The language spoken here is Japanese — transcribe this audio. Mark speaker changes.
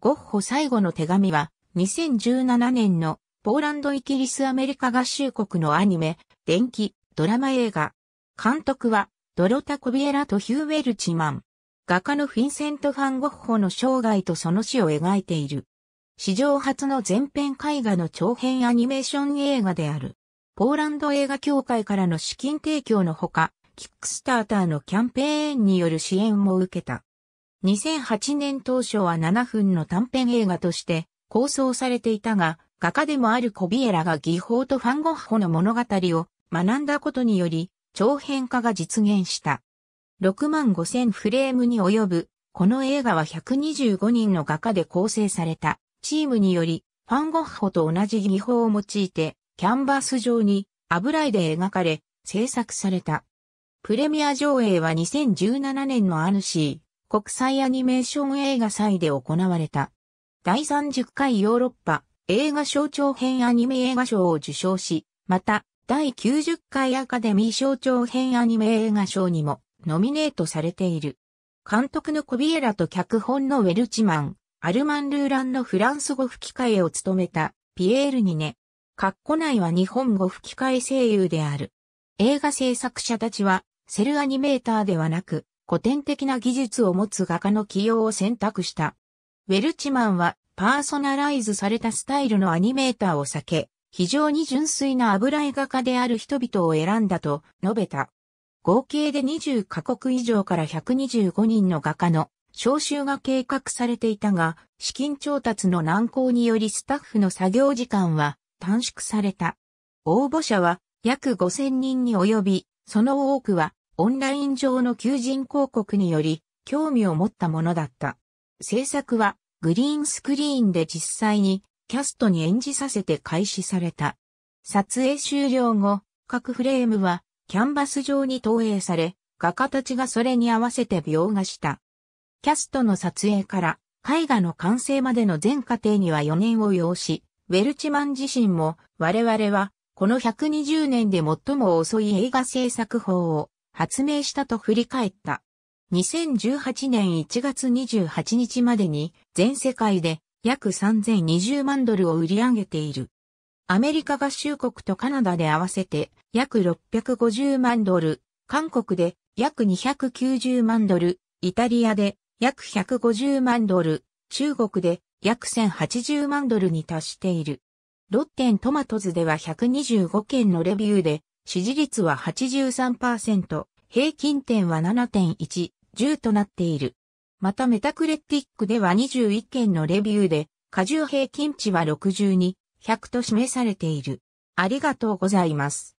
Speaker 1: ゴッホ最後の手紙は、2017年のポーランド・イギリス・アメリカ合衆国のアニメ、電気、ドラマ映画。監督は、ドロタ・コビエラとヒューウェルチマン。画家のフィンセント・ファン・ゴッホの生涯とその死を描いている。史上初の全編絵画の長編アニメーション映画である。ポーランド映画協会からの資金提供のほか、キックスターターのキャンペーンによる支援も受けた。2008年当初は7分の短編映画として構想されていたが、画家でもあるコビエラが技法とファンゴッホの物語を学んだことにより、長編化が実現した。6万5千フレームに及ぶ、この映画は125人の画家で構成されたチームにより、ファンゴッホと同じ技法を用いて、キャンバス上に油絵で描かれ、制作された。プレミア上映は2017年のアヌシー、国際アニメーション映画祭で行われた。第30回ヨーロッパ映画象徴編アニメ映画賞を受賞し、また、第90回アカデミー象徴編アニメ映画賞にもノミネートされている。監督のコビエラと脚本のウェルチマン、アルマン・ルーランのフランス語吹き替えを務めたピエール・ニネ。カッコ内は日本語吹き替え声優である。映画制作者たちはセルアニメーターではなく古典的な技術を持つ画家の起用を選択した。ウェルチマンはパーソナライズされたスタイルのアニメーターを避け、非常に純粋な油絵画家である人々を選んだと述べた。合計で20カ国以上から125人の画家の招集が計画されていたが、資金調達の難航によりスタッフの作業時間は短縮された。応募者は約5000人に及び、その多くはオンライン上の求人広告により興味を持ったものだった。制作はグリーンスクリーンで実際にキャストに演じさせて開始された。撮影終了後、各フレームはキャンバス上に投影され、画家たちがそれに合わせて描画した。キャストの撮影から絵画の完成までの全過程には4年を要し、ウェルチマン自身も我々はこの120年で最も遅い映画制作法を発明したと振り返った。2018年1月28日までに全世界で約3020万ドルを売り上げている。アメリカ合衆国とカナダで合わせて約650万ドル、韓国で約290万ドル、イタリアで約150万ドル、中国で約1080万ドルに達している。ロッテントマトズでは125件のレビューで支持率は83%、平均点は7.1、10となっている。またメタクレティックでは21件のレビューで、過重平均値は62、100と示されている。ありがとうございます。